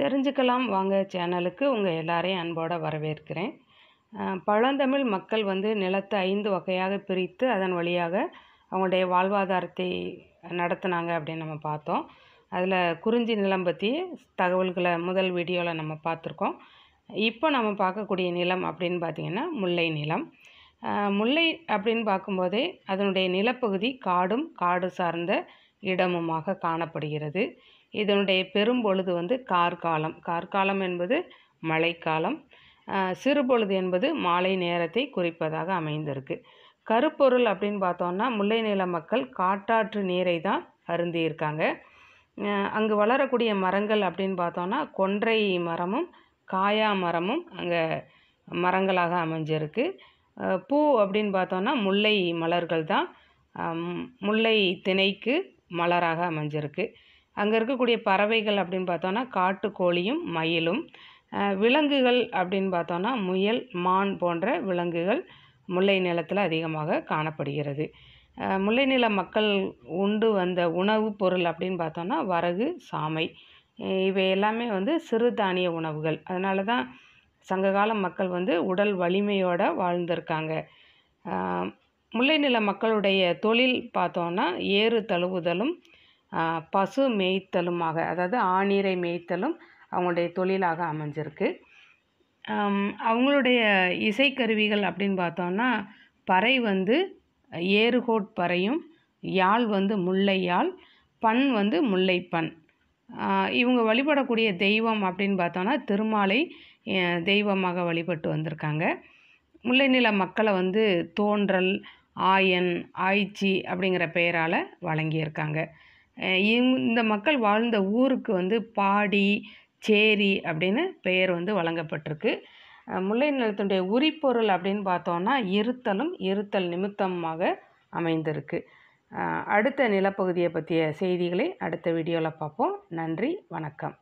தெரிஞ்சுக்கலாம் வாங்க சேனலுக்கு உங்கள் எல்லாரையும் அன்போடு வரவேற்கிறேன் பழந்தமிழ் மக்கள் வந்து நிலத்தை ஐந்து வகையாக பிரித்து அதன் வழியாக அவங்களுடைய வாழ்வாதாரத்தை நடத்தினாங்க அப்படின்னு நம்ம பார்த்தோம் அதில் குறிஞ்சி நிலம் பற்றி தகவல்களை முதல் வீடியோவில் நம்ம பார்த்துருக்கோம் இப்போ நம்ம பார்க்கக்கூடிய நிலம் அப்படின்னு பார்த்திங்கன்னா முல்லை நிலம் முல்லை அப்படின்னு பார்க்கும்போதே அதனுடைய நிலப்பகுதி காடும் காடு சார்ந்த இடமுமாக காணப்படுகிறது இதனுடைய பெரும்பொழுது வந்து கார்காலம் கார்காலம் என்பது மழைக்காலம் சிறுபொழுது என்பது மாலை நேரத்தை குறிப்பதாக அமைந்திருக்கு கருப்பொருள் அப்படின்னு பார்த்தோன்னா முல்லை நில மக்கள் காட்டாற்று நீரை தான் அருந்தியிருக்காங்க அங்கு வளரக்கூடிய மரங்கள் அப்படின்னு பார்த்தோன்னா கொன்றை மரமும் காயா மரமும் அங்கே மரங்களாக அமைஞ்சிருக்கு பூ அப்படின்னு பார்த்தோன்னா முல்லை மலர்கள் தான் முல்லை திணைக்கு மலராக அமைஞ்சிருக்கு அங்கே இருக்கக்கூடிய பறவைகள் அப்படின்னு பார்த்தோன்னா காட்டுக்கோழியும் மயிலும் விலங்குகள் அப்படின்னு பார்த்தோன்னா முயல் மான் போன்ற விலங்குகள் முல்லை நிலத்தில் அதிகமாக காணப்படுகிறது முல்லை நில மக்கள் உண்டு வந்த உணவுப் பொருள் அப்படின்னு பார்த்தோன்னா வரகு சாமை இவை எல்லாமே வந்து சிறுதானிய உணவுகள் அதனால தான் சங்ககால மக்கள் வந்து உடல் வலிமையோடு வாழ்ந்திருக்காங்க முல்லை நில மக்களுடைய தொழில் பார்த்தோன்னா ஏறு தழுவுதலும் பசு மேய்த்தலுமாக அதாவது ஆணீரை மேய்த்தலும் அவங்களுடைய தொழிலாக அமைஞ்சிருக்கு அவங்களுடைய இசைக்கருவிகள் அப்படின்னு பார்த்தோன்னா பறை வந்து ஏறுகோட் பறையும் யாழ் வந்து முல்லை யாழ் பண் வந்து முல்லை பண் இவங்க வழிபடக்கூடிய தெய்வம் அப்படின்னு பார்த்தோன்னா திருமாலை தெய்வமாக வழிபட்டு வந்திருக்காங்க முல்லை நில மக்களை வந்து தோன்றல் ஆயன் ஆய்ச்சி அப்படிங்கிற பெயரால் வழங்கியிருக்காங்க இந்த மக்கள் வாழ்ந்த ஊருக்கு வந்து பாடி சேரி அப்படின்னு பெயர் வந்து வழங்கப்பட்டிருக்கு முல்லை நிலத்தினுடைய உரிப்பொருள் அப்படின்னு பார்த்தோன்னா இருத்தலும் இருத்தல் நிமித்தமாக அமைந்திருக்கு அடுத்த நிலப்பகுதியை பற்றிய செய்திகளை அடுத்த வீடியோவில் பார்ப்போம் நன்றி வணக்கம்